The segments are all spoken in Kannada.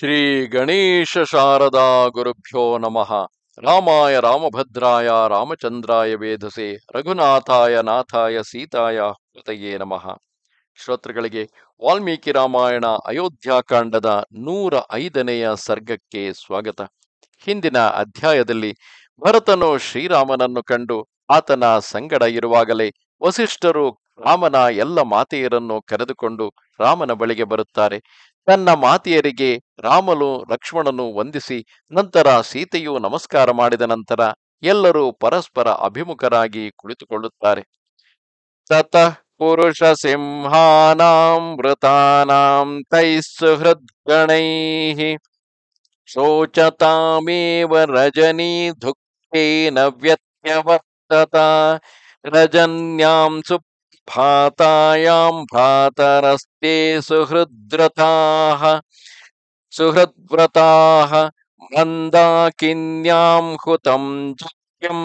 ಶ್ರೀ ಗಣೇಶ ಶಾರದಾ ಗುರುಭ್ಯೋ ನಮಃ ರಾಮಾಯ ರಾಮಭದ್ರಾಯ ರಾಮಚಂದ್ರಾಯ ವೇಧಸೆ ರಘುನಾಥಾಯ ನಾಥಾಯ ಸೀತಾಯ ಕೃತಯೇ ನಮಃ ಶ್ರೋತೃಗಳಿಗೆ ವಾಲ್ಮೀಕಿ ರಾಮಾಯಣ ಅಯೋಧ್ಯಾಕಾಂಡದ ನೂರ ಐದನೆಯ ಸರ್ಗಕ್ಕೆ ಸ್ವಾಗತ ಹಿಂದಿನ ಅಧ್ಯಾಯದಲ್ಲಿ ಭರತನು ಶ್ರೀರಾಮನನ್ನು ಕಂಡು ಆತನ ಸಂಗಡ ಇರುವಾಗಲೇ ವಸಿಷ್ಠರು ರಾಮನ ಎಲ್ಲ ಮಾತೆಯರನ್ನು ಕರೆದುಕೊಂಡು ರಾಮನ ಬಳಿಗೆ ಬರುತ್ತಾರೆ ತನ್ನ ಮಾತೆಯರಿಗೆ ರಾಮನು ಲಕ್ಷ್ಮಣನು ವಂದಿಸಿ ನಂತರ ಸೀತೆಯು ನಮಸ್ಕಾರ ಮಾಡಿದ ನಂತರ ಎಲ್ಲರೂ ಪರಸ್ಪರ ಅಭಿಮುಖರಾಗಿ ಕುಳಿತುಕೊಳ್ಳುತ್ತಾರೆ ತತ ಪುರುಷ ಸಿಂಹಾನಾಂ ವೃತಾನಾಂ ಶೋಚತಾಮೇವ ರಜನಿ ದುಃಖೇನ ವ್ಯತ್ಯವರ್ತತ ರಜನ್ಯಾಂ ಸುಭಾತಾಯಾಂ ಭಾತರಸ್ತೆ ಸುಹೃದ್ರತಾಃ ಸುಹೃದ್ವ್ರತಃ ಮಂದಾಕಿನ್ಯಾಂ ಹುತಂ जज्ञं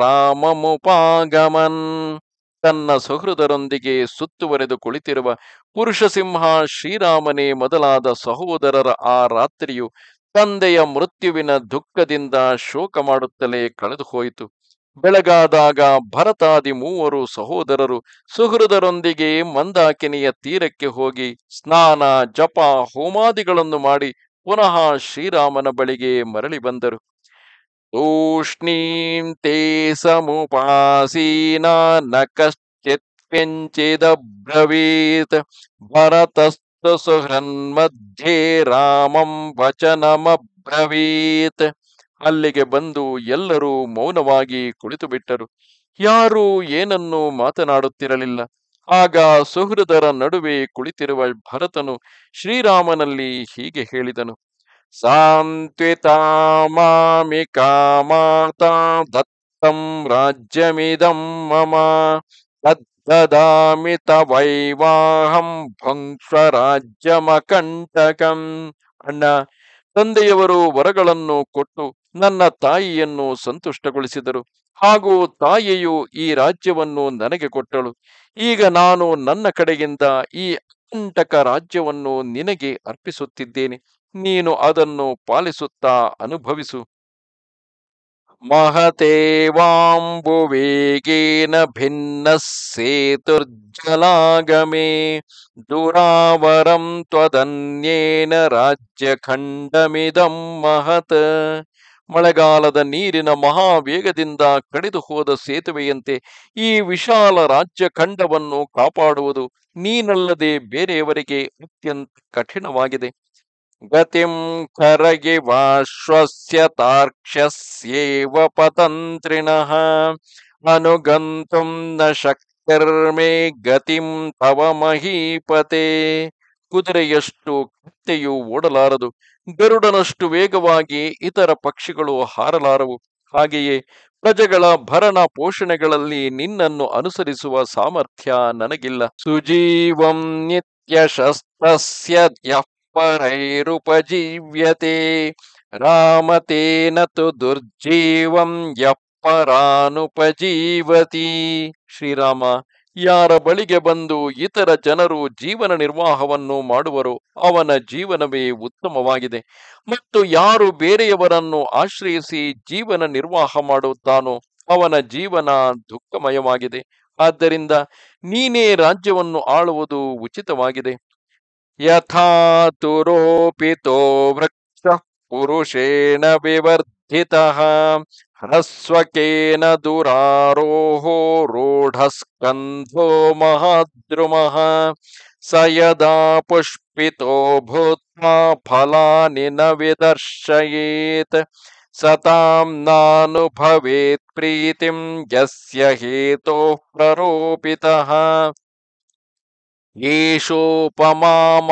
ರಾಮಮುಪಾಗಮನ್ ತನ್ನ ಸುಹೃದರೊಂದಿಗೆ ಸುತ್ತುವರೆದು ಕುಳಿತಿರುವ ಪುರುಷಸಿಂಹ ಶ್ರೀರಾಮನೇ ಮೊದಲಾದ ಸಹೋದರರ ಆ ರಾತ್ರಿಯು ತಂದೆಯ ಮೃತ್ಯುವಿನ ದುಃಖದಿಂದ ಶೋಕ ಮಾಡುತ್ತಲೇ ಕಳೆದುಹೋಯಿತು ಬೆಳಗಾದಾಗ ಭರತಾದಿ ಮೂವರು ಸಹೋದರರು ಸುಹೃದರೊಂದಿಗೆ ಮಂದಾಕಿನಿಯ ತೀರಕ್ಕೆ ಹೋಗಿ ಸ್ನಾನ ಜಪ ಹೋಮಾದಿಗಳನ್ನು ಮಾಡಿ ಪುನಃ ಶ್ರೀರಾಮನ ಬಳಿಗೆ ಮರಳಿ ಬಂದರು ತೂಷ್ಣೀಂ ತೇ ಸಮುಪಾಸೀನ ನ ಕಶ್ಚಿತ್ ಭರತಸ್ತು ಸುಹೃನ್ಮಧ್ಯೆ ರಾಮಂ ವಚನಮ್ರವೀತ್ ಅಲ್ಲಿಗೆ ಬಂದು ಎಲ್ಲರೂ ಮೌನವಾಗಿ ಕುಳಿತು ಬಿಟ್ಟರು ಯಾರೂ ಏನನ್ನು ಮಾತನಾಡುತ್ತಿರಲಿಲ್ಲ ಆಗ ಸುಹೃದರ ನಡುವೆ ಕುಳಿತಿರುವ ಭರತನು ಶ್ರೀರಾಮನಲ್ಲಿ ಹೀಗೆ ಹೇಳಿದನು ಮಾಮಿ ಕಾಮಾತಾ ದತ್ತಂ ರಾಜ್ಯಮಿದಂ ಮಮ ತದ್ದದಾಮಿ ತವೈವಾಹಂ ಭಂಕ್ಷ ರಾಜ್ಯಮಕಂಟಕಂ ಅಣ್ಣ ತಂದೆಯವರು ವರಗಳನ್ನು ಕೊಟ್ಟು ನನ್ನ ತಾಯಿಯನ್ನು ಸಂತುಷ್ಟಗೊಳಿಸಿದರು ಹಾಗೂ ತಾಯಿಯು ಈ ರಾಜ್ಯವನ್ನು ನನಗೆ ಕೊಟ್ಟಳು ಈಗ ನಾನು ನನ್ನ ಕಡೆಯಿಂದ ಈ ಅಕಂಟಕ ರಾಜ್ಯವನ್ನು ನಿನಗೆ ಅರ್ಪಿಸುತ್ತಿದ್ದೇನೆ ನೀನು ಅದನ್ನು ಪಾಲಿಸುತ್ತಾ ಅನುಭವಿಸು ಭಿನ್ನ ಸೇತುರ್ಜಲಾಗಮೇ ದುರಾವರಂ ತ್ವದನ್ಯೇನ ರಾಜ್ಯ ಖಂಡಮಿದಂ ಮಹತ್ ಮಳೆಗಾಲದ ನೀರಿನ ಮಹಾವೇಗದಿಂದ ಕಡಿದು ಹೋದ ಸೇತುವೆಯಂತೆ ಈ ವಿಶಾಲ ರಾಜ್ಯ ಖಂಡವನ್ನು ಕಾಪಾಡುವುದು ನೀನಲ್ಲದೆ ಬೇರೆಯವರಿಗೆ ಅತ್ಯಂತ ಕಠಿಣವಾಗಿದೆ ಗತಿಂ ವಾಶ್ವಸ್ಯ ತಾರ್ಕ್ಷಸ್ಯೇವ ಪತಂತ್ರಿಣ ಅನುಗಂತುಂ ನ ಶಕ್ತರ್ಮೇ ಗತಿಂ ತವ ಮಹೀಪತೆ ಕುದುರೆಯಷ್ಟು ಕತ್ತೆಯು ಓಡಲಾರದು ಗರುಡನಷ್ಟು ವೇಗವಾಗಿ ಇತರ ಪಕ್ಷಿಗಳು ಹಾರಲಾರವು ಹಾಗೆಯೇ ಪ್ರಜೆಗಳ ಭರಣ ಪೋಷಣೆಗಳಲ್ಲಿ ನಿನ್ನನ್ನು ಅನುಸರಿಸುವ ಸಾಮರ್ಥ್ಯ ನನಗಿಲ್ಲ ಸುಜೀವಂ ನಿತ್ಯ ಶಸ್ತ್ರಸ್ಯ ಯಪ್ಪರೈರುಪಜೀವ್ಯತೆ ರಾಮತೇನ ತು ದುರ್ಜೀವಂ ಯಪ್ಪರಾನುಪಜೀವತಿ ಶ್ರೀರಾಮ ಯಾರ ಬಳಿಗೆ ಬಂದು ಇತರ ಜನರು ಜೀವನ ನಿರ್ವಾಹವನ್ನು ಮಾಡುವರು ಅವನ ಜೀವನವೇ ಉತ್ತಮವಾಗಿದೆ ಮತ್ತು ಯಾರು ಬೇರೆಯವರನ್ನು ಆಶ್ರಯಿಸಿ ಜೀವನ ನಿರ್ವಾಹ ಮಾಡುತ್ತಾನೋ ಅವನ ಜೀವನ ದುಃಖಮಯವಾಗಿದೆ ಆದ್ದರಿಂದ ನೀನೇ ರಾಜ್ಯವನ್ನು ಆಳುವುದು ಉಚಿತವಾಗಿದೆ ಯಥಾ ವೃಕ್ಷ ಪುರುಷೇಣ ವಿವರ್ಧಿತ ह्रस्व दुरारोहो रूढस्कन्धो महाद्रुमः स यदा पुष्पितो भूत्वा फलानि न विदर्शयेत् सतां नानुभवेत् प्रीतिं यस्य हेतोः प्ररोपितः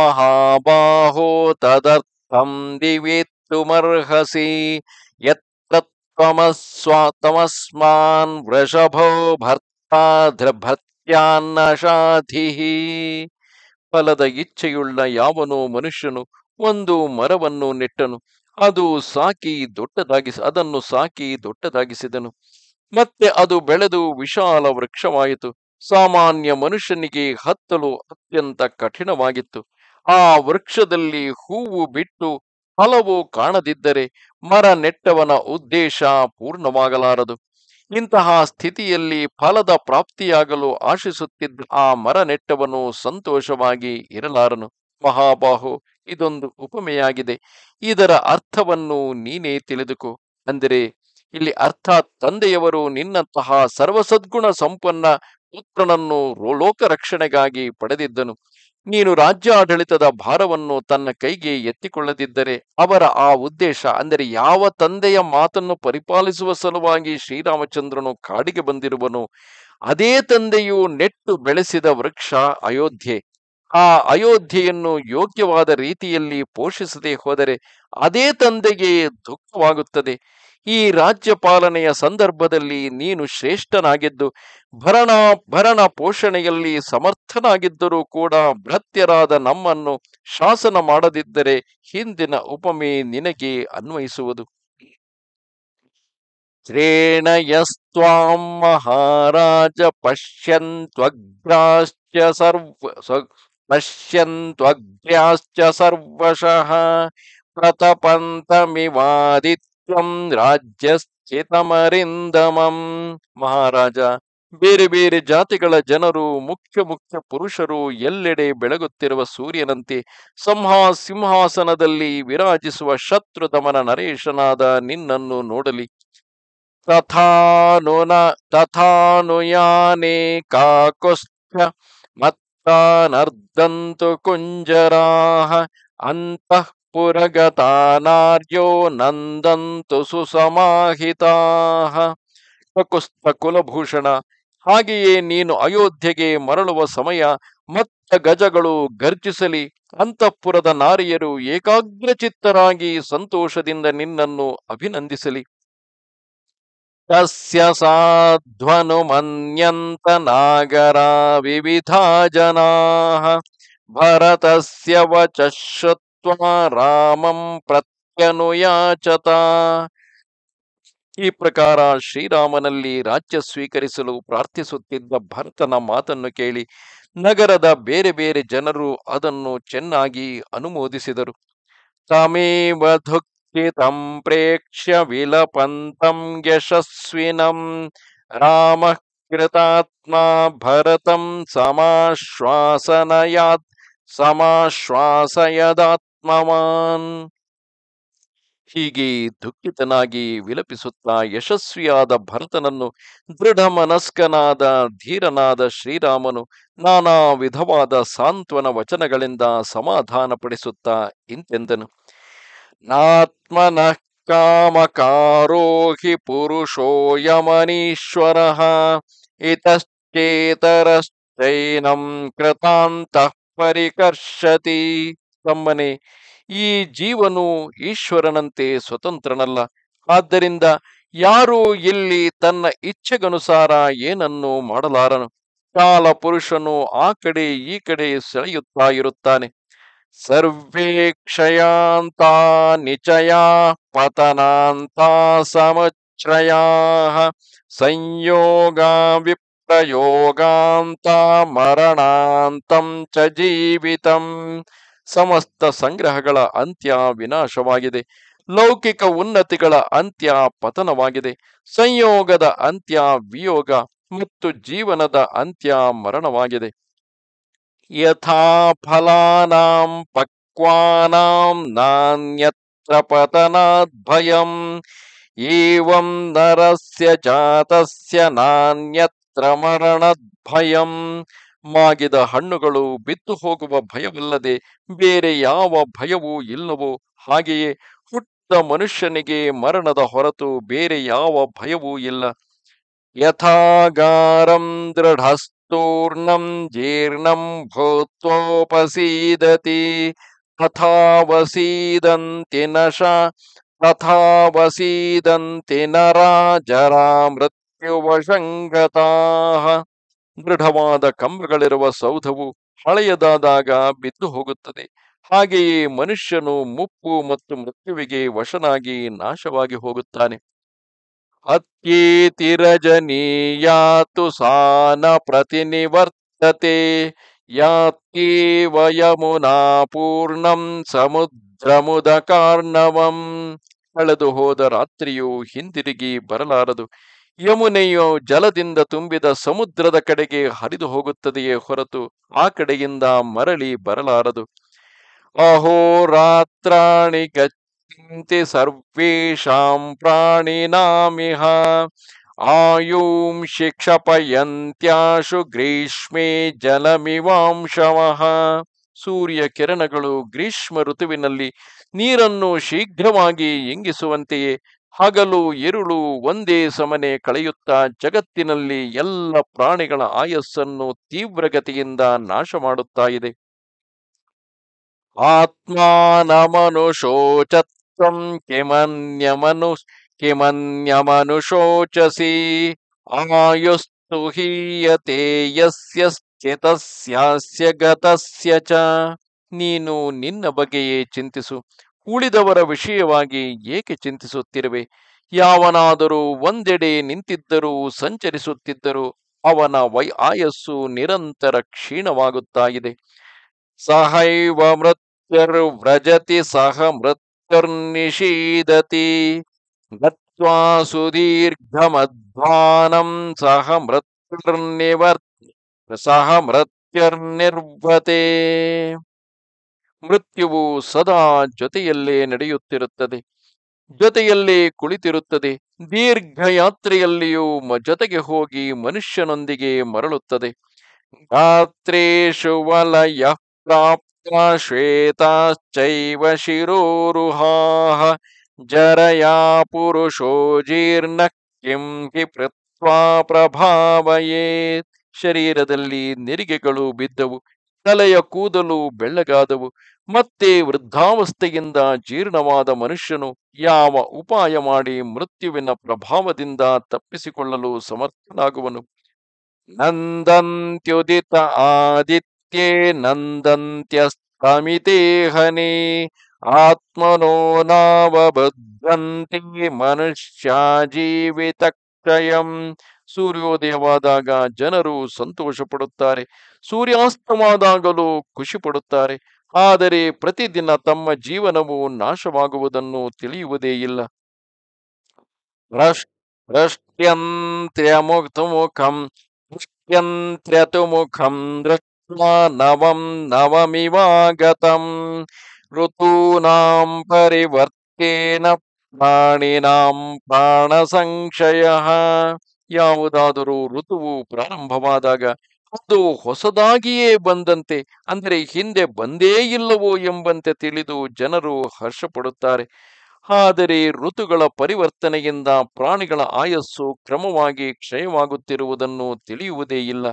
महाबाहो तदर्थं दिवेत्तुमर्हसि त्वमस्वात्तमस्मान् ವೃಷಭೋ भर्ताधृभर्त्यान्नशाधिः ಫಲದ ಇಚ್ಛೆಯುಳ್ಳ ಯಾವನೋ ಮನುಷ್ಯನು ಒಂದು ಮರವನ್ನು ನೆಟ್ಟನು ಅದು ಸಾಕಿ ದೊಡ್ಡದಾಗಿ ಅದನ್ನು ಸಾಕಿ ದೊಡ್ಡದಾಗಿಸಿದನು ಮತ್ತೆ ಅದು ಬೆಳೆದು ವಿಶಾಲ ವೃಕ್ಷವಾಯಿತು ಸಾಮಾನ್ಯ ಮನುಷ್ಯನಿಗೆ ಹತ್ತಲು ಅತ್ಯಂತ ಕಠಿಣವಾಗಿತ್ತು ಆ ವೃಕ್ಷದಲ್ಲಿ ಹೂವು ಬಿಟ್ಟು ಫಲವು ಕಾಣದಿದ್ದರೆ ಮರ ನೆಟ್ಟವನ ಉದ್ದೇಶ ಪೂರ್ಣವಾಗಲಾರದು ಇಂತಹ ಸ್ಥಿತಿಯಲ್ಲಿ ಫಲದ ಪ್ರಾಪ್ತಿಯಾಗಲು ಆಶಿಸುತ್ತಿದ್ದ ಆ ಮರ ನೆಟ್ಟವನು ಸಂತೋಷವಾಗಿ ಇರಲಾರನು ಮಹಾಬಾಹು ಇದೊಂದು ಉಪಮೆಯಾಗಿದೆ ಇದರ ಅರ್ಥವನ್ನು ನೀನೇ ತಿಳಿದುಕೋ ಅಂದರೆ ಇಲ್ಲಿ ಅರ್ಥ ತಂದೆಯವರು ನಿನ್ನಂತಹ ಸರ್ವಸದ್ಗುಣ ಸಂಪನ್ನ ಪುತ್ರನನ್ನು ಲೋಕ ರಕ್ಷಣೆಗಾಗಿ ಪಡೆದಿದ್ದನು ನೀನು ರಾಜ್ಯ ಆಡಳಿತದ ಭಾರವನ್ನು ತನ್ನ ಕೈಗೆ ಎತ್ತಿಕೊಳ್ಳದಿದ್ದರೆ ಅವರ ಆ ಉದ್ದೇಶ ಅಂದರೆ ಯಾವ ತಂದೆಯ ಮಾತನ್ನು ಪರಿಪಾಲಿಸುವ ಸಲುವಾಗಿ ಶ್ರೀರಾಮಚಂದ್ರನು ಕಾಡಿಗೆ ಬಂದಿರುವನು ಅದೇ ತಂದೆಯು ನೆಟ್ಟು ಬೆಳೆಸಿದ ವೃಕ್ಷ ಅಯೋಧ್ಯೆ ಆ ಅಯೋಧ್ಯೆಯನ್ನು ಯೋಗ್ಯವಾದ ರೀತಿಯಲ್ಲಿ ಪೋಷಿಸದೆ ಹೋದರೆ ಅದೇ ತಂದೆಗೆ ದುಃಖವಾಗುತ್ತದೆ ಈ ರಾಜ್ಯಪಾಲನೆಯ ಸಂದರ್ಭದಲ್ಲಿ ನೀನು ಶ್ರೇಷ್ಠನಾಗಿದ್ದು ಭರಣ ಭರಣ ಪೋಷಣೆಯಲ್ಲಿ ಸಮರ್ಥನಾಗಿದ್ದರೂ ಕೂಡ ಭೃತ್ಯರಾದ ನಮ್ಮನ್ನು ಶಾಸನ ಮಾಡದಿದ್ದರೆ ಹಿಂದಿನ ಉಪಮೆ ನಿನಗೆ ಅನ್ವಯಿಸುವುದು ಶ್ರೇಣಯಸ್ತ್ವಾಂ ಮಹಾರಾಜ ಪಶ್ಯಂತ್ವಗ್ರಾಶ್ಚ ಸರ್ವ ಪಶ್ಯಂತ್ವಗ್ರ್ಯಾಶ್ಚ ಸರ್ವಶಃ ಪ್ರತಪಂತಮಿವಾದಿತ್ಯ ತ್ವಂ ಮಹಾರಾಜ ಬೇರೆ ಬೇರೆ ಜಾತಿಗಳ ಜನರು ಮುಖ್ಯ ಮುಖ್ಯ ಪುರುಷರು ಎಲ್ಲೆಡೆ ಬೆಳಗುತ್ತಿರುವ ಸೂರ್ಯನಂತೆ ಸಂಹಾ ಸಿಂಹಾಸನದಲ್ಲಿ ವಿರಾಜಿಸುವ ಶತ್ರು ದಮನ ನರೇಶನಾದ ನಿನ್ನನ್ನು ನೋಡಲಿ ತಥಾನುನ ತಥಾನುಯಾನೇ ಮತ್ತ ನರ್ದಂತು ಕುಂಜರಾಹ ಅಂತಃ ಪುರಗತಾನಾರ್ಯೋ ನಂದಂತು ಸುಸಮಾಹಿತಾ ಕುಸ್ತ ಕುಲಭೂಷಣ ಹಾಗೆಯೇ ನೀನು ಅಯೋಧ್ಯೆಗೆ ಮರಳುವ ಸಮಯ ಮತ್ತ ಗಜಗಳು ಗರ್ಜಿಸಲಿ ಅಂತಃಪುರದ ನಾರಿಯರು ಏಕಾಗ್ರಚಿತ್ತರಾಗಿ ಸಂತೋಷದಿಂದ ನಿನ್ನನ್ನು ಅಭಿನಂದಿಸಲಿ ತಸ್ಯ ಸಾಧ್ವನು ಮನ್ಯಂತ ನಾಗರ ವಿವಿಧ ಜನಾ ಭರತಸ್ಯ ರಾಮಂ ಪ್ರತ್ಯನುಯಾಚತ ಈ ಪ್ರಕಾರ ಶ್ರೀರಾಮನಲ್ಲಿ ರಾಜ್ಯ ಸ್ವೀಕರಿಸಲು ಪ್ರಾರ್ಥಿಸುತ್ತಿದ್ದ ಭರತನ ಮಾತನ್ನು ಕೇಳಿ ನಗರದ ಬೇರೆ ಬೇರೆ ಜನರು ಅದನ್ನು ಚೆನ್ನಾಗಿ ಅನುಮೋದಿಸಿದರು ತಮೇವ ದುಃಖಿತಂ ಪ್ರೇಕ್ಷ್ಯ ವಿಲಪಂತಂ ಯಶಸ್ವಿನಂ ರಾಮ ಕೃತಾತ್ಮ ಭರತಂ ಸಮಾಶ್ವಾಸನಯಾತ್ ಸಮಾಶ್ವಾಸಯದಾತ್ ಆತ್ಮವಾನ್ ಹೀಗೆ ದುಃಖಿತನಾಗಿ ವಿಲಪಿಸುತ್ತಾ ಯಶಸ್ವಿಯಾದ ಭರತನನ್ನು ದೃಢ ಮನಸ್ಕನಾದ ಧೀರನಾದ ಶ್ರೀರಾಮನು ನಾನಾ ವಿಧವಾದ ಸಾಂತ್ವನ ವಚನಗಳಿಂದ ಸಮಾಧಾನಪಡಿಸುತ್ತಾ ಇಂತೆಂದನು ನಾತ್ಮನಃ ಕಾಮಕಾರೋಹಿ ಪುರುಷೋಯಮನೀಶ್ವರ ಇತಶ್ಚೇತರಶ್ಚೈನಂ ಕೃತಾಂತಃ ಪರಿಕರ್ಷತಿ ತಮ್ಮನೆ ಈ ಜೀವನು ಈಶ್ವರನಂತೆ ಸ್ವತಂತ್ರನಲ್ಲ ಆದ್ದರಿಂದ ಯಾರು ಇಲ್ಲಿ ತನ್ನ ಇಚ್ಛೆಗನುಸಾರ ಏನನ್ನು ಮಾಡಲಾರನು ಕಾಲ ಪುರುಷನು ಆ ಕಡೆ ಈ ಕಡೆ ಸೆಳೆಯುತ್ತಾ ಇರುತ್ತಾನೆ ಸರ್ವೇ ಕ್ಷಯಾಂತ ನಿಚಯ ಪತನಾಂತ ಸಮಚ್ರಯ ಸಂಯೋಗ ವಿಪ್ರಯೋಗಾಂತ ಮರಣಾಂತಂ ಚ ಜೀವಿತಂ ಸಮಸ್ತ ಸಂಗ್ರಹಗಳ ಅಂತ್ಯ ವಿನಾಶವಾಗಿದೆ ಲೌಕಿಕ ಉನ್ನತಿಗಳ ಅಂತ್ಯ ಪತನವಾಗಿದೆ ಸಂಯೋಗದ ಅಂತ್ಯ ವಿಯೋಗ ಮತ್ತು ಜೀವನದ ಅಂತ್ಯ ಮರಣವಾಗಿದೆ ಯಥಾ ಫಲಾನಾಂ ಪಕ್ವಾನಾಂ ನಾಣ್ಯತ್ರ ಭಯಂ ಏವಂ ನರಸ್ಯ ಜಾತಸ್ಯ ಮರಣದ್ ಮರಣದ್ಭಯಂ ಮಾಗಿದ ಹಣ್ಣುಗಳು ಬಿತ್ತು ಹೋಗುವ ಭಯವಿಲ್ಲದೆ ಬೇರೆ ಯಾವ ಭಯವೂ ಇಲ್ಲವೋ ಹಾಗೆಯೇ ಹುಟ್ಟ ಮನುಷ್ಯನಿಗೆ ಮರಣದ ಹೊರತು ಬೇರೆ ಯಾವ ಭಯವೂ ಇಲ್ಲ ಯಥಾಗಾರಂ ದೃಢಸ್ತೂರ್ಣಂ ಜೀರ್ಣಂ ಭೂತ್ವೋಪಸೀದತಿ ತಥಾವಸೀದಂತೆ ನಶ ತಥಾವಸೀದಂತಿ ನರ ಜರಾ ಮೃತ್ಯುವಶಂಗತಾ ದೃಢವಾದ ಕಂಬಗಳಿರುವ ಸೌಧವು ಹಳೆಯದಾದಾಗ ಬಿದ್ದು ಹೋಗುತ್ತದೆ ಹಾಗೆಯೇ ಮನುಷ್ಯನು ಮುಪ್ಪು ಮತ್ತು ಮೃತ್ಯುವಿಗೆ ವಶನಾಗಿ ನಾಶವಾಗಿ ಹೋಗುತ್ತಾನೆ ಅತ್ಯೇತಿರಜನೀಯಾತು ಸಾನ ಪ್ರತಿನಿವರ್ತತೆ ಯಾತ್ಯೇವ ಪೂರ್ಣಂ ಸಮುದ್ರಮುದ ಕಾರ್ಣವಂ ಕಳೆದು ಹೋದ ರಾತ್ರಿಯು ಹಿಂದಿರುಗಿ ಬರಲಾರದು ಯಮುನೆಯು ಜಲದಿಂದ ತುಂಬಿದ ಸಮುದ್ರದ ಕಡೆಗೆ ಹರಿದು ಹೋಗುತ್ತದೆಯೇ ಹೊರತು ಆ ಕಡೆಯಿಂದ ಮರಳಿ ಬರಲಾರದು ಅಹೋರಾತ್ರಾಣಿ ಕಚ್ಚಿಂತೆ ಸರ್ವೇಷಾಂ ಪ್ರಾಣಿನಾಮಿಹ ಆಯೂಂ ಶಿಕ್ಷಪಯಂತ್ಯಾಶು ಗ್ರೀಷ್ಮೇ ಜಲಮಿವಾಂಶವಃ ಸೂರ್ಯ ಕಿರಣಗಳು ಗ್ರೀಷ್ಮ ಋತುವಿನಲ್ಲಿ ನೀರನ್ನು ಶೀಘ್ರವಾಗಿ ಇಂಗಿಸುವಂತೆಯೇ ಹಗಲು ಎರುಳು ಒಂದೇ ಸಮನೆ ಕಳೆಯುತ್ತಾ ಜಗತ್ತಿನಲ್ಲಿ ಎಲ್ಲ ಪ್ರಾಣಿಗಳ ಆಯಸ್ಸನ್ನು ತೀವ್ರಗತಿಯಿಂದ ನಾಶ ಮಾಡುತ್ತಾ ಇದೆ ಆತ್ಮಾನಮನುಶೋಚತ್ವಂ ಕೆಮನ್ಯಮನು ಕೆಮನ್ಯಮನುಶೋಚಸಿ ಆಯುಸ್ತು ಹೀಯತೆ ಯಸ್ಯ ಗತಸ್ಯ ಚ ನೀನು ನಿನ್ನ ಬಗೆಯೇ ಚಿಂತಿಸು ಉಳಿದವರ ವಿಷಯವಾಗಿ ಏಕೆ ಚಿಂತಿಸುತ್ತಿರುವೆ ಯಾವನಾದರೂ ಒಂದೆಡೆ ನಿಂತಿದ್ದರೂ ಸಂಚರಿಸುತ್ತಿದ್ದರೂ ಅವನ ವೈ ಆಯಸ್ಸು ನಿರಂತರ ಕ್ಷೀಣವಾಗುತ್ತಾಗಿದೆ ಸಹೈವ ಮೃತ್ಯರ್ ವ್ರಜತಿ ಸಹ ಮೃತ್ಯುರ್ನಿಷೀದತಿ ಗತ್ವಾ ಸುದೀರ್ಘಮಧ್ವಾನಂ ಸಹ ಮೃತ್ಯುರ್ನಿವರ್ ಸಹ ಮೃತ್ಯರ್ನಿರ್ವತೆ ಮೃತ್ಯುವು ಸದಾ ಜೊತೆಯಲ್ಲೇ ನಡೆಯುತ್ತಿರುತ್ತದೆ ಜೊತೆಯಲ್ಲೇ ಕುಳಿತಿರುತ್ತದೆ ದೀರ್ಘ ಯಾತ್ರೆಯಲ್ಲಿಯೂ ಜೊತೆಗೆ ಹೋಗಿ ಮನುಷ್ಯನೊಂದಿಗೆ ಮರಳುತ್ತದೆ ಗಾತ್ರೇಶು ವಲಯ ಪ್ರಾಪ್ತ ಶ್ವೇತಾಶ್ಚವ ಶಿರೋರುಹಾಹ ಜರಯಾ ಪುರುಷೋ ಜೀರ್ಣ ಕಿಂ ಹಿ ಪ್ರಭಾವಯೇ ಶರೀರದಲ್ಲಿ ನಿರಿಗೆಗಳು ಬಿದ್ದವು ತಲೆಯ ಕೂದಲು ಬೆಳ್ಳಗಾದವು ಮತ್ತೆ ವೃದ್ಧಾವಸ್ಥೆಯಿಂದ ಜೀರ್ಣವಾದ ಮನುಷ್ಯನು ಯಾವ ಉಪಾಯ ಮಾಡಿ ಮೃತ್ಯುವಿನ ಪ್ರಭಾವದಿಂದ ತಪ್ಪಿಸಿಕೊಳ್ಳಲು ಸಮರ್ಥನಾಗುವನು ನಂದಂತ್ಯುದಿತ ಆದಿತ್ಯೇ ನಂದಂತ್ಯಸ್ತಮಿತೇಹನೇ ಆತ್ಮನೋ ನಾವ ಬದ್ಧಂತಿ ಮನುಷ್ಯ ಜೀವಿತ ಸೂರ್ಯೋದಯವಾದಾಗ ಜನರು ಸಂತೋಷ ಪಡುತ್ತಾರೆ ಸೂರ್ಯಾಸ್ತವಾದಾಗಲೂ ಖುಷಿ ಪಡುತ್ತಾರೆ ಆದರೆ ಪ್ರತಿದಿನ ತಮ್ಮ ಜೀವನವು ನಾಶವಾಗುವುದನ್ನು ತಿಳಿಯುವುದೇ ಇಲ್ಲ ರಷ್ಟ್ಯಂತ್ರ್ಯಮುಕ್ತಮುಖಂ ಮುಖಂ ನವಂ ನವಮಿವಾಗತಂ ಋತೂನಾಂ ಪರಿವರ್ತೇನ ಪ್ರಾಣಿನಾಂ ಪ್ರಾಣ ಸಂಶಯ ಯಾವುದಾದರೂ ಋತುವು ಪ್ರಾರಂಭವಾದಾಗ ಅದು ಹೊಸದಾಗಿಯೇ ಬಂದಂತೆ ಅಂದರೆ ಹಿಂದೆ ಬಂದೇ ಇಲ್ಲವೋ ಎಂಬಂತೆ ತಿಳಿದು ಜನರು ಹರ್ಷಪಡುತ್ತಾರೆ ಆದರೆ ಋತುಗಳ ಪರಿವರ್ತನೆಯಿಂದ ಪ್ರಾಣಿಗಳ ಆಯಸ್ಸು ಕ್ರಮವಾಗಿ ಕ್ಷಯವಾಗುತ್ತಿರುವುದನ್ನು ತಿಳಿಯುವುದೇ ಇಲ್ಲ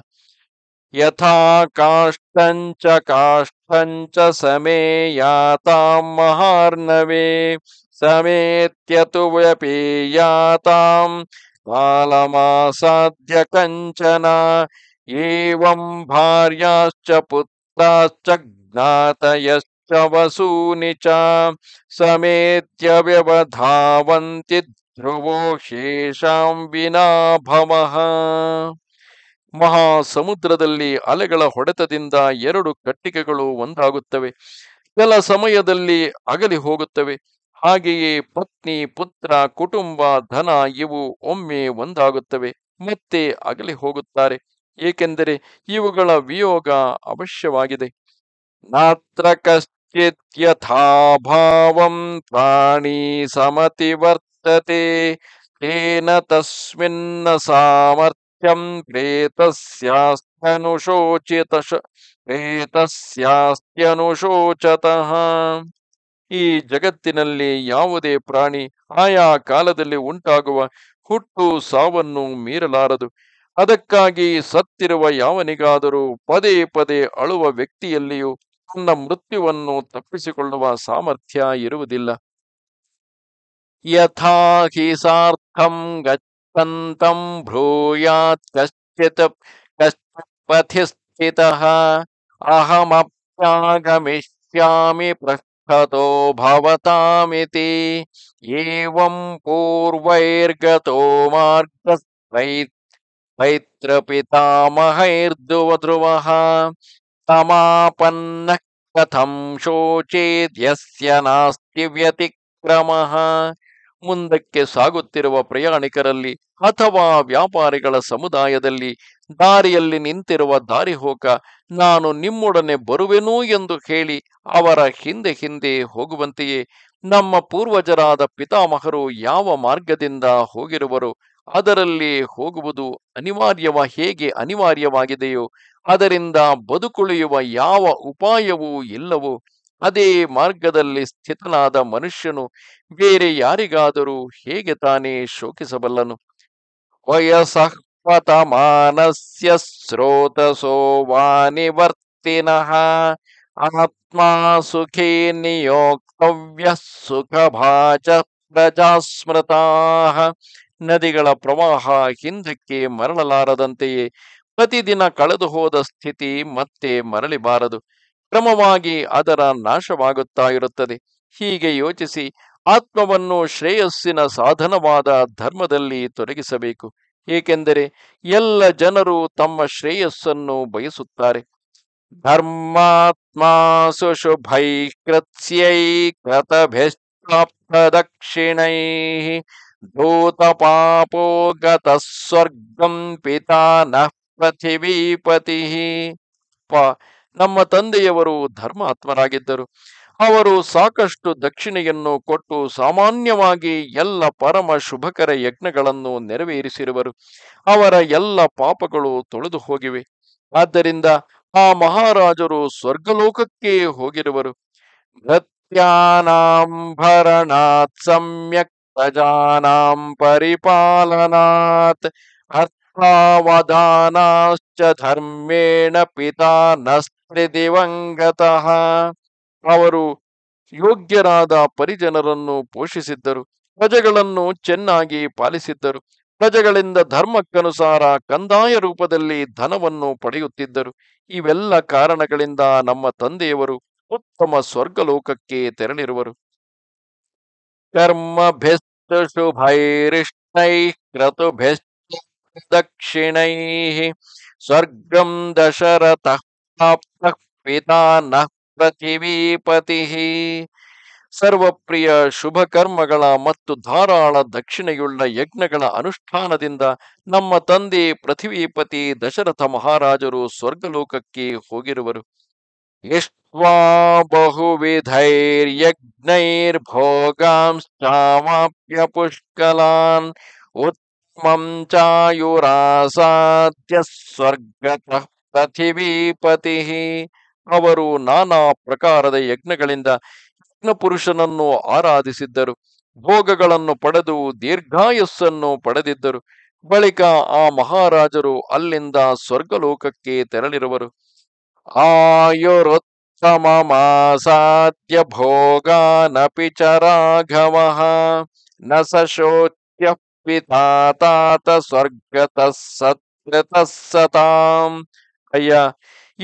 ಯಥಾ ಕಾಷ್ಟಂಚ ಕಾಷ್ಟಂಚ ಸಮೇ ಯಾತಾಂ ಮಹಾರ್ಣವೇ ಸಮೇತ್ಯತು ವ್ಯಪೇಯಾತಾಂ बालमासाद्य ಕಂಚನ ಏವಂ ಭಾರ್ಯಾಶ್ಚ ಪುತ್ರಾಶ್ಚ ಜ್ಞಾತಯಶ್ಚ ವಸೂನಿ ಚ ಸಮೇತ್ಯ ವ್ಯವಧಾವಂತಿ ಧ್ರುವೋ ಶೇಷಾಂ ಮಹಾ ಮಹಾಸಮುದ್ರದಲ್ಲಿ ಅಲೆಗಳ ಹೊಡೆತದಿಂದ ಎರಡು ಕಟ್ಟಿಗೆಗಳು ಒಂದಾಗುತ್ತವೆ ಕೆಲ ಸಮಯದಲ್ಲಿ ಅಗಲಿ ಹೋಗುತ್ತವೆ ಹಾಗೆಯೇ ಪತ್ನಿ ಪುತ್ರ ಕುಟುಂಬ ಧನ ಇವು ಒಮ್ಮೆ ಒಂದಾಗುತ್ತವೆ ಮತ್ತೆ ಅಗಲಿ ಹೋಗುತ್ತಾರೆ ಏಕೆಂದರೆ ಇವುಗಳ ವಿಯೋಗ ಅವಶ್ಯವಾಗಿದೆ ನಾತ್ರ ಕಶ್ಚಿತ್ಯಥಾಭಾವಂ ಪ್ರಾಣಿ ಸಮತಿ ವರ್ತತೆ ತೇನ ತಸ್ಮಿನ್ನ ಸಾಮರ್ಥ್ಯಂ ಪ್ರೇತಸ್ಯಾಸ್ತ್ಯನುಶೋಚಿತ ಪ್ರೇತಸ್ಯಾಸ್ತ್ಯನುಶೋಚತಃ ಈ ಜಗತ್ತಿನಲ್ಲಿ ಯಾವುದೇ ಪ್ರಾಣಿ ಆಯಾ ಕಾಲದಲ್ಲಿ ಉಂಟಾಗುವ ಹುಟ್ಟು ಸಾವನ್ನು ಮೀರಲಾರದು ಅದಕ್ಕಾಗಿ ಸತ್ತಿರುವ ಯಾವನಿಗಾದರೂ ಪದೇ ಪದೇ ಅಳುವ ವ್ಯಕ್ತಿಯಲ್ಲಿಯೂ ತನ್ನ ಮೃತ್ಯುವನ್ನು ತಪ್ಪಿಸಿಕೊಳ್ಳುವ ಸಾಮರ್ಥ್ಯ ಇರುವುದಿಲ್ಲ ಯಥಾ ಸಾರ್ಥಂ ಕಶ್ಚಿತ್ ಕಶ್ಚಿತ್ ಪಥಿ ಹತೋ ಭವತಾಮಿತಿ ಏವಂ ಪೂರ್ವೈರ್ಗತೋ ಮಾರ್ಗೈತ್ರಪಿತಾಮಹೈರ್ದುವಧ್ರುವಃ ಸಮಾಪನ್ನ ಕಥಂ ಶೋಚೇದ್ಯಸ್ಯ ನಾಸ್ತಿ ವ್ಯತಿಕ್ರಮ ಮುಂದಕ್ಕೆ ಸಾಗುತ್ತಿರುವ ಪ್ರಯಾಣಿಕರಲ್ಲಿ ಅಥವಾ ವ್ಯಾಪಾರಿಗಳ ಸಮುದಾಯದಲ್ಲಿ ದಾರಿಯಲ್ಲಿ ನಿಂತಿರುವ ದಾರಿಹೋಕ ನಾನು ನಿಮ್ಮೊಡನೆ ಬರುವೆನು ಎಂದು ಹೇಳಿ ಅವರ ಹಿಂದೆ ಹಿಂದೆ ಹೋಗುವಂತೆಯೇ ನಮ್ಮ ಪೂರ್ವಜರಾದ ಪಿತಾಮಹರು ಯಾವ ಮಾರ್ಗದಿಂದ ಹೋಗಿರುವರು ಅದರಲ್ಲಿ ಹೋಗುವುದು ಅನಿವಾರ್ಯವ ಹೇಗೆ ಅನಿವಾರ್ಯವಾಗಿದೆಯೋ ಅದರಿಂದ ಬದುಕುಳಿಯುವ ಯಾವ ಉಪಾಯವೂ ಇಲ್ಲವೋ ಅದೇ ಮಾರ್ಗದಲ್ಲಿ ಸ್ಥಿತನಾದ ಮನುಷ್ಯನು ಬೇರೆ ಯಾರಿಗಾದರೂ ಹೇಗೆ ತಾನೇ ಶೋಕಿಸಬಲ್ಲನು ವಯಸ್ಸ ಮಾನಸ್ಯ ಸ್ರೋತಸೋ ವಾನಿವರ್ತಿನಃ ಆತ್ಮಾ ಸುಖೀ ನಿಯೋಕ್ತವ್ಯ ಸುಖಭಾಚ ಪ್ರಜಾಸ್ಮೃತಾ ನದಿಗಳ ಪ್ರವಾಹ ಹಿಂದಕ್ಕೆ ಮರಳಲಾರದಂತೆಯೇ ಪ್ರತಿದಿನ ಕಳೆದು ಹೋದ ಸ್ಥಿತಿ ಮತ್ತೆ ಮರಳಿಬಾರದು ಕ್ರಮವಾಗಿ ಅದರ ನಾಶವಾಗುತ್ತಾ ಇರುತ್ತದೆ ಹೀಗೆ ಯೋಚಿಸಿ ಆತ್ಮವನ್ನು ಶ್ರೇಯಸ್ಸಿನ ಸಾಧನವಾದ ಧರ್ಮದಲ್ಲಿ ತೊಡಗಿಸಬೇಕು ಏಕೆಂದರೆ ಎಲ್ಲ ಜನರು ತಮ್ಮ ಶ್ರೇಯಸ್ಸನ್ನು ಬಯಸುತ್ತಾರೆ ಧರ್ಮಾತ್ಮ ಸುಶುಭೈ ಕೃತ್ಯೈ ಕೃತಭಿಷ್ಟಾಪ್ತ ಪಾಪೋ ಗತ ಸ್ವರ್ಗಂ ಪಿತಾ ನ ಪೃಥಿವೀಪತಿ ನಮ್ಮ ತಂದೆಯವರು ಧರ್ಮಾತ್ಮರಾಗಿದ್ದರು ಅವರು ಸಾಕಷ್ಟು ದಕ್ಷಿಣೆಯನ್ನು ಕೊಟ್ಟು ಸಾಮಾನ್ಯವಾಗಿ ಎಲ್ಲ ಪರಮ ಶುಭಕರ ಯಜ್ಞಗಳನ್ನು ನೆರವೇರಿಸಿರುವರು ಅವರ ಎಲ್ಲ ಪಾಪಗಳು ತೊಳೆದು ಹೋಗಿವೆ ಆದ್ದರಿಂದ ಆ ಮಹಾರಾಜರು ಸ್ವರ್ಗಲೋಕಕ್ಕೆ ಹೋಗಿರುವರು ಭರಣಾತ್ ಸಮ್ಯಕ್ ಪ್ರಜಾನಾಂ ಪರಿಪಾಲನಾತ್ ಅರ್ಥಾವಧಾನಾಶ್ಚ ಧರ್ಮೇಣ ಪಿತಾ ನಸ್ತ್ರಿ ದಿವಂಗತಃ ಅವರು ಯೋಗ್ಯರಾದ ಪರಿಜನರನ್ನು ಪೋಷಿಸಿದ್ದರು ಪ್ರಜೆಗಳನ್ನು ಚೆನ್ನಾಗಿ ಪಾಲಿಸಿದ್ದರು ಪ್ರಜೆಗಳಿಂದ ಧರ್ಮಕ್ಕನುಸಾರ ಕಂದಾಯ ರೂಪದಲ್ಲಿ ಧನವನ್ನು ಪಡೆಯುತ್ತಿದ್ದರು ಇವೆಲ್ಲ ಕಾರಣಗಳಿಂದ ನಮ್ಮ ತಂದೆಯವರು ಉತ್ತಮ ಸ್ವರ್ಗಲೋಕಕ್ಕೆ ತೆರಳಿರುವರು ಕರ್ಮಭಿಸ್ತುಭೈರಿಷ್ಟೈ ಕ್ರತುಭಿಷ್ಟ ದಕ್ಷಿಣೈ ಸ್ವರ್ಗಂ ದಶರಥ ಪಿತಾನಃ ಪೃಥಿವೀಪತಿ ಸರ್ವಪ್ರಿಯ ಶುಭ ಕರ್ಮಗಳ ಮತ್ತು ಧಾರಾಳ ದಕ್ಷಿಣೆಯುಳ್ಳ ಯಜ್ಞಗಳ ಅನುಷ್ಠಾನದಿಂದ ನಮ್ಮ ತಂದೆ ಪೃಥಿವೀಪತಿ ದಶರಥ ಮಹಾರಾಜರು ಸ್ವರ್ಗಲೋಕಕ್ಕೆ ಹೋಗಿರುವರು ಇಷ್ಟ್ವಾ ಬಹುವಿಧೈರ್ಯಜ್ಞೈರ್ಭೋಗಾಂಶ್ಚಾವಾಪ್ಯ ಪುಷ್ಕಲಾನ್ ಉತ್ತಮಂ ಚಾಯುರಾಸಾದ್ಯ ಸ್ವರ್ಗತಃ ಪೃಥಿವೀಪತಿ ಅವರು ನಾನಾ ಪ್ರಕಾರದ ಯಜ್ಞಗಳಿಂದ ಯಜ್ಞ ಪುರುಷನನ್ನು ಆರಾಧಿಸಿದ್ದರು ಭೋಗಗಳನ್ನು ಪಡೆದು ದೀರ್ಘಾಯಸ್ಸನ್ನು ಪಡೆದಿದ್ದರು ಬಳಿಕ ಆ ಮಹಾರಾಜರು ಅಲ್ಲಿಂದ ಸ್ವರ್ಗಲೋಕಕ್ಕೆ ತೆರಳಿರುವರು ಆಯುರುತ್ತಮ ಮಾಸಾಧ್ಯ ಭೋಗಾನಪಿ ಚ ರಾಘವ ನ ಸಶೋಚ್ಯ ಸ್ವರ್ಗತ ಸತ್ಯತ ಸತಾಂ ಅಯ್ಯ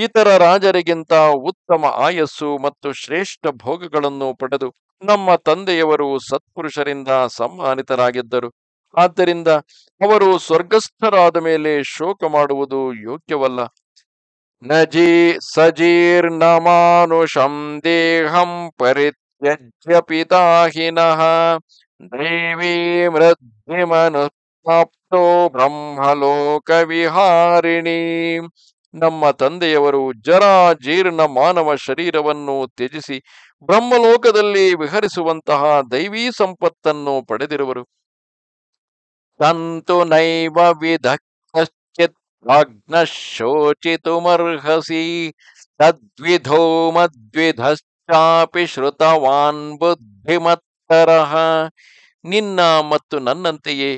ಇತರ ರಾಜರಿಗಿಂತ ಉತ್ತಮ ಆಯಸ್ಸು ಮತ್ತು ಶ್ರೇಷ್ಠ ಭೋಗಗಳನ್ನು ಪಡೆದು ನಮ್ಮ ತಂದೆಯವರು ಸತ್ಪುರುಷರಿಂದ ಸಮ್ಮಾನಿತರಾಗಿದ್ದರು ಆದ್ದರಿಂದ ಅವರು ಸ್ವರ್ಗಸ್ಥರಾದ ಮೇಲೆ ಶೋಕ ಮಾಡುವುದು ಯೋಗ್ಯವಲ್ಲ ನಜೀ ಸಜೀರ್ಣಮಾನುಷಂ ದೇಹಂ ಪರಿತ್ಯಜ್ಯ ಪಿತಾಹಿನಃ ದೇವಿ ಮೃದ್ಧಿ ಮನುಪ್ತೋ ಬ್ರಹ್ಮಲೋಕ ವಿಹಾರಿಣಿ ನಮ್ಮ ತಂದೆಯವರು ಜರ ಜೀರ್ಣ ಮಾನವ ಶರೀರವನ್ನು ತ್ಯಜಿಸಿ ಬ್ರಹ್ಮಲೋಕದಲ್ಲಿ ವಿಹರಿಸುವಂತಹ ದೈವೀ ಸಂಪತ್ತನ್ನು ಪಡೆದಿರುವರು ತಂತು ನೈವ ವಿಧ ಕಶ್ಚಿತ್ ಅಗ್ನ ಶೋಚಿತುಮರ್ಹಸಿ ತದ್ವಿಧೋ ಮದ್ವಿಧಶ್ಚಾಪಿ ಶ್ರುತವಾನ್ ಬುದ್ಧಿಮತ್ತರಹ ನಿನ್ನ ಮತ್ತು ನನ್ನಂತೆಯೇ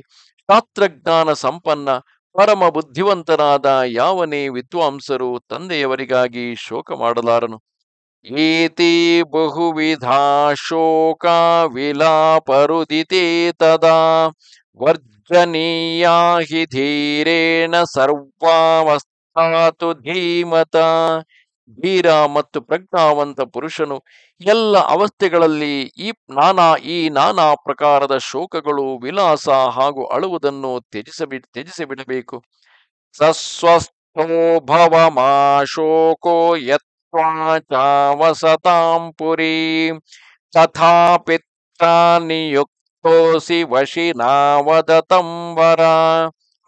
ಶಾಸ್ತ್ರಜ್ಞಾನ ಸಂಪನ್ನ ಪರಮ ಬುದ್ಧಿವಂತನಾದ ಯಾವನೇ ವಿದ್ವಾಂಸರು ತಂದೆಯವರಿಗಾಗಿ ಶೋಕ ಮಾಡಲಾರನು ಏತಿ ಬಹುವಿಧಾ ಶೋಕ ವಿಲಾಪರುದಿತೆ ತದಾ ವರ್ಜನೀಯ ಹಿ ಧೀರೇಣ ಸರ್ವಾವಸ್ಥಾತು ಧೀಮತ ವೀರ ಮತ್ತು ಪ್ರಜ್ಞಾವಂತ ಪುರುಷನು ಎಲ್ಲ ಅವಸ್ಥೆಗಳಲ್ಲಿ ಈ ನಾನಾ ಈ ನಾನಾ ಪ್ರಕಾರದ ಶೋಕಗಳು ವಿಲಾಸ ಹಾಗೂ ಅಳುವುದನ್ನು ತ್ಯಜಿಸಬಿ ತ್ಯಜಿಸಿಬಿಡಬೇಕು ಸಸ್ವಸ್ಥೋ ಭವ ಮಾ ಶೋಕೋ ಯತ್ವಾಚಾವಸತಾಂ ಪುರಿ ತಥಾ ಪಿತ್ರ ನಿಯುಕ್ತೋಸಿ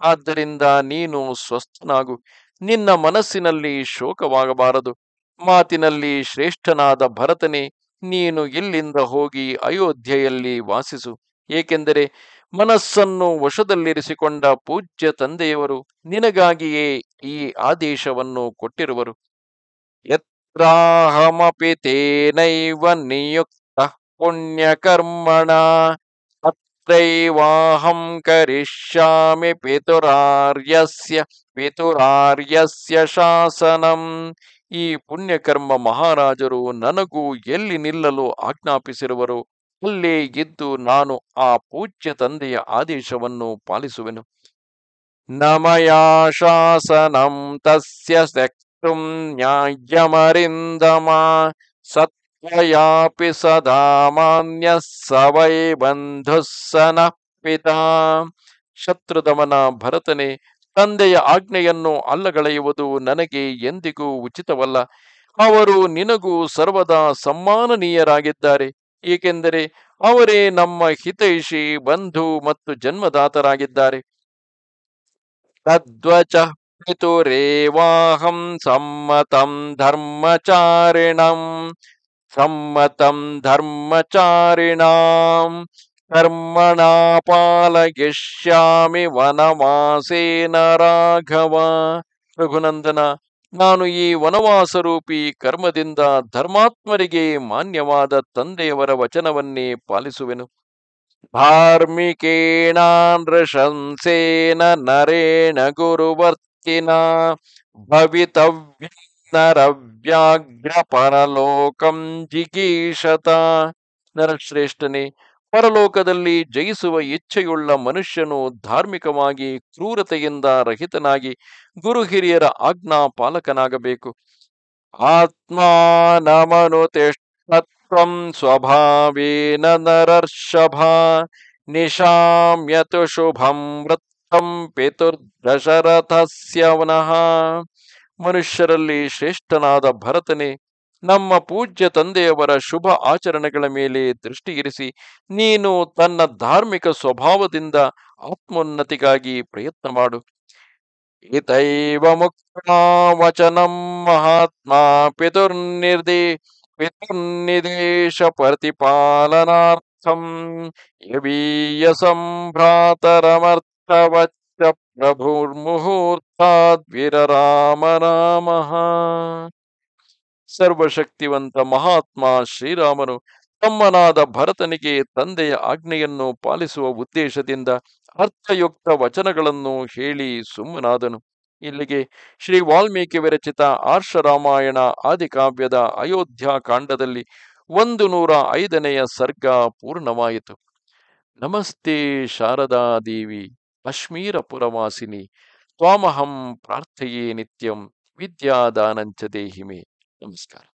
ಆದ್ದರಿಂದ ನೀನು ಸ್ವಸ್ಥನಾಗು ನಿನ್ನ ಮನಸ್ಸಿನಲ್ಲಿ ಶೋಕವಾಗಬಾರದು ಮಾತಿನಲ್ಲಿ ಶ್ರೇಷ್ಠನಾದ ಭರತನೇ ನೀನು ಇಲ್ಲಿಂದ ಹೋಗಿ ಅಯೋಧ್ಯೆಯಲ್ಲಿ ವಾಸಿಸು ಏಕೆಂದರೆ ಮನಸ್ಸನ್ನು ವಶದಲ್ಲಿರಿಸಿಕೊಂಡ ಪೂಜ್ಯ ತಂದೆಯವರು ನಿನಗಾಗಿಯೇ ಈ ಆದೇಶವನ್ನು ಕೊಟ್ಟಿರುವರು ಯತ್ರಾಹಮಪಿ ನಿಯುಕ್ತ ಪುಣ್ಯಕರ್ಮಣ तत्रैवाहं ಕರಿಷ್ಯಾಮಿ ಪಿತುರಾರ್ಯಸ್ಯ ಪಿತುರಾರ್ಯಸ್ಯ ಶಾಸನಂ ಈ ಪುಣ್ಯಕರ್ಮ ಮಹಾರಾಜರು ನನಗೂ ಎಲ್ಲಿ ನಿಲ್ಲಲು ಆಜ್ಞಾಪಿಸಿರುವರು ಅಲ್ಲಿ ಇದ್ದು ನಾನು ಆ ಪೂಜ್ಯ ತಂದೆಯ ಆದೇಶವನ್ನು ಪಾಲಿಸುವೆನು ನಮಯಾ ಶಾಸನಂ ತಸ್ಯ ಸೆಕ್ತುಂ ನ್ಯಾಯಮರಿಂದಮ ಸತ್ ಯಾಪಿ ಸದಾ ಮಾನ್ಯ ಸವೈ वै ಭರತನೆ ತಂದೆಯ ಆಜ್ಞೆಯನ್ನು ಅಲ್ಲಗಳೆಯುವುದು ನನಗೆ ಎಂದಿಗೂ ಉಚಿತವಲ್ಲ ಅವರು ನಿನಗೂ ಸರ್ವದಾ ಸಮ್ಮಾನನೀಯರಾಗಿದ್ದಾರೆ ಏಕೆಂದರೆ ಅವರೇ ನಮ್ಮ ಹಿತೈಷಿ ಬಂಧು ಮತ್ತು ಜನ್ಮದಾತರಾಗಿದ್ದಾರೆ ತದ್ವಚ ಪಿತುರೇವಾಹಂ ಸಮ್ಮತಂ ಧರ್ಮಚಾರಿಣಂ ಸಮ್ಮತಂ ಧರ್ಮಚಾರಿಣಾಂ कर्मणा ಪಾಲಯಿಷ್ಯಾಮಿ ವನವಾಸೇನ ರಾಘವ ರಘುನಂದನ ನಾನು ಈ ವನವಾಸ ರೂಪಿ ಕರ್ಮದಿಂದ ಧರ್ಮಾತ್ಮರಿಗೆ ಮಾನ್ಯವಾದ ತಂದೆಯವರ ವಚನವನ್ನೇ ಪಾಲಿಸುವೆನು ಧಾರ್ಮಿಕೇಣ ನರೇಣ ಗುರುವರ್ತಿನ ಭವಿತವ್ಯ ನರವ್ಯಾಘ್ರ ಪರಲೋಕಂ ಜಿಗೀಷತ ನರಶ್ರೇಷ್ಠನೇ ಪರಲೋಕದಲ್ಲಿ ಜಯಿಸುವ ಇಚ್ಛೆಯುಳ್ಳ ಮನುಷ್ಯನು ಧಾರ್ಮಿಕವಾಗಿ ಕ್ರೂರತೆಯಿಂದ ರಹಿತನಾಗಿ ಗುರು ಹಿರಿಯರ ಆಜ್ಞಾ ಪಾಲಕನಾಗಬೇಕು ತಿಷ್ಟತ್ವಂ ಸ್ವಭಾವೇನ ನರರ್ಷಭ ನಿಶಾಮ್ಯತು ಶುಭಂ ವೃತ್ತಂ ಪಿತುರ್ದಶರಥಸ್ಯವನಃ ಮನುಷ್ಯರಲ್ಲಿ ಶ್ರೇಷ್ಠನಾದ ಭರತನೇ ನಮ್ಮ ಪೂಜ್ಯ ತಂದೆಯವರ ಶುಭ ಆಚರಣೆಗಳ ಮೇಲೆ ದೃಷ್ಟಿಗಿರಿಸಿ ನೀನು ತನ್ನ ಧಾರ್ಮಿಕ ಸ್ವಭಾವದಿಂದ ಆತ್ಮೋನ್ನತಿಗಾಗಿ ಪ್ರಯತ್ನ ಮಾಡು ವಚನ ಮಹಾತ್ಮ ಪಿತುರ್ನಿರ್ದಿ ಪಿತುರ್ನಿದೇಶ ಪ್ರತಿಪಾಲನಾರ್ಥಂ ಯವೀಯ ಸಂಭ್ರಾತರಮರ್ಥವಚ च ವೀರರಾಮ ರಾಮ ಸರ್ವಶಕ್ತಿವಂತ ಮಹಾತ್ಮ ಶ್ರೀರಾಮನು ತಮ್ಮನಾದ ಭರತನಿಗೆ ತಂದೆಯ ಆಜ್ಞೆಯನ್ನು ಪಾಲಿಸುವ ಉದ್ದೇಶದಿಂದ ಅರ್ಥಯುಕ್ತ ವಚನಗಳನ್ನು ಹೇಳಿ ಸುಮ್ಮನಾದನು ಇಲ್ಲಿಗೆ ಶ್ರೀ ವಾಲ್ಮೀಕಿ ವಿರಚಿತ ಆರ್ಷರಾಮಾಯಣ ಆದಿಕಾವ್ಯದ ಅಯೋಧ್ಯ ಕಾಂಡದಲ್ಲಿ ಒಂದು ನೂರ ಐದನೆಯ ಸರ್ಗ ಪೂರ್ಣವಾಯಿತು ನಮಸ್ತೆ ಶಾರದಾ ದೇವಿ ಕಾಶ್ಮೀರಪುರವಾಸಿನಿ ತ್ವಾಮಹಂ ಪ್ರಾರ್ಥೆಯೇ ನಿತ್ಯಂ ವಿದ್ಯಾದಾನಂಚ ದೇಹಿಮೆ ನಮಸ್ಕಾರ